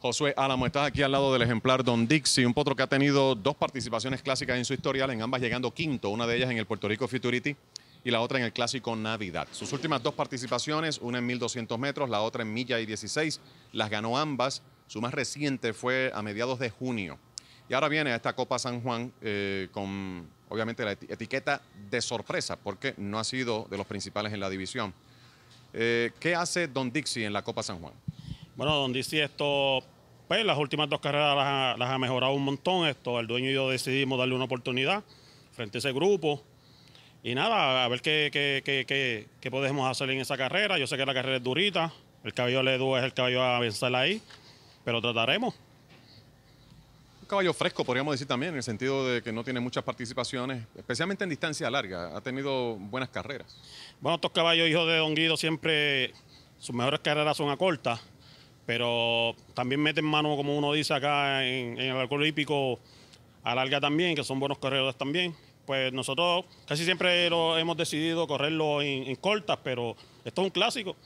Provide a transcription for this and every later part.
Josué Álamo, está aquí al lado del ejemplar Don Dixie, un potro que ha tenido dos participaciones clásicas en su historial, en ambas llegando quinto, una de ellas en el Puerto Rico Futurity y la otra en el clásico Navidad. Sus últimas dos participaciones, una en 1200 metros, la otra en milla y 16, las ganó ambas. Su más reciente fue a mediados de junio. Y ahora viene a esta Copa San Juan eh, con, obviamente, la etiqueta de sorpresa, porque no ha sido de los principales en la división. Eh, ¿Qué hace Don Dixie en la Copa San Juan? Bueno, Don Dizzy, esto, pues las últimas dos carreras las ha, mejorado un montón. Esto, el dueño y yo decidimos darle una oportunidad frente a ese grupo. Y nada, a ver qué, podemos hacer en esa carrera. Yo sé que la carrera es durita. El caballo Ledu es el caballo a vencer ahí, pero trataremos. Un caballo fresco, podríamos decir también, en el sentido de que no tiene muchas participaciones, especialmente en distancia larga. Ha tenido buenas carreras. Bueno, estos caballos hijos de Don Guido siempre, sus mejores carreras son a corta pero también meten mano, como uno dice acá en, el alcohol hípico, a larga también, que son buenos corredores también. Pues nosotros casi siempre hemos decidido correrlo en, cortas, pero esto es un clásico.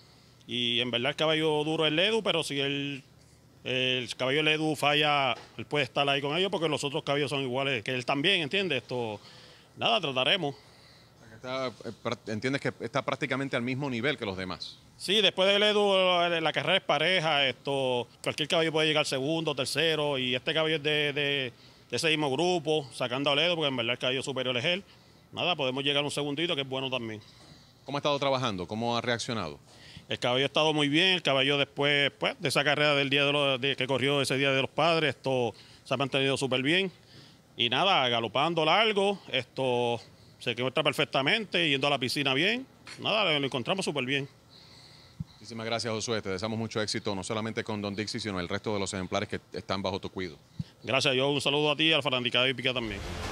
Y en verdad el caballo duro es Ledu, pero si el, el caballo Ledu falla, él puede estar ahí con ellos porque los otros caballos son iguales que él también, ¿entiendes? Esto, nada, trataremos. Eh, entiendes que está prácticamente al mismo nivel que los demás. Sí, después del Edu, eh, la carrera es pareja, esto, cualquier caballo puede llegar segundo, tercero, y este caballo es de, ese mismo grupo, sacando al Edu, porque en verdad el caballo superior es él. Nada, podemos llegar un segundito, que es bueno también. ¿Cómo ha estado trabajando? ¿Cómo ha reaccionado? El caballo ha estado muy bien, el caballo después pues, de esa carrera del día de, que corrió ese día de los padres, esto se ha mantenido súper bien. Y nada, galopando largo, esto se encuentra perfectamente, yendo a la piscina bien. Nada, lo encontramos súper bien. Muchísimas gracias, Josué. Te deseamos mucho éxito, no solamente con Don Dixie, sino el resto de los ejemplares que están bajo tu cuido. Gracias, yo un saludo a ti y al y pica también.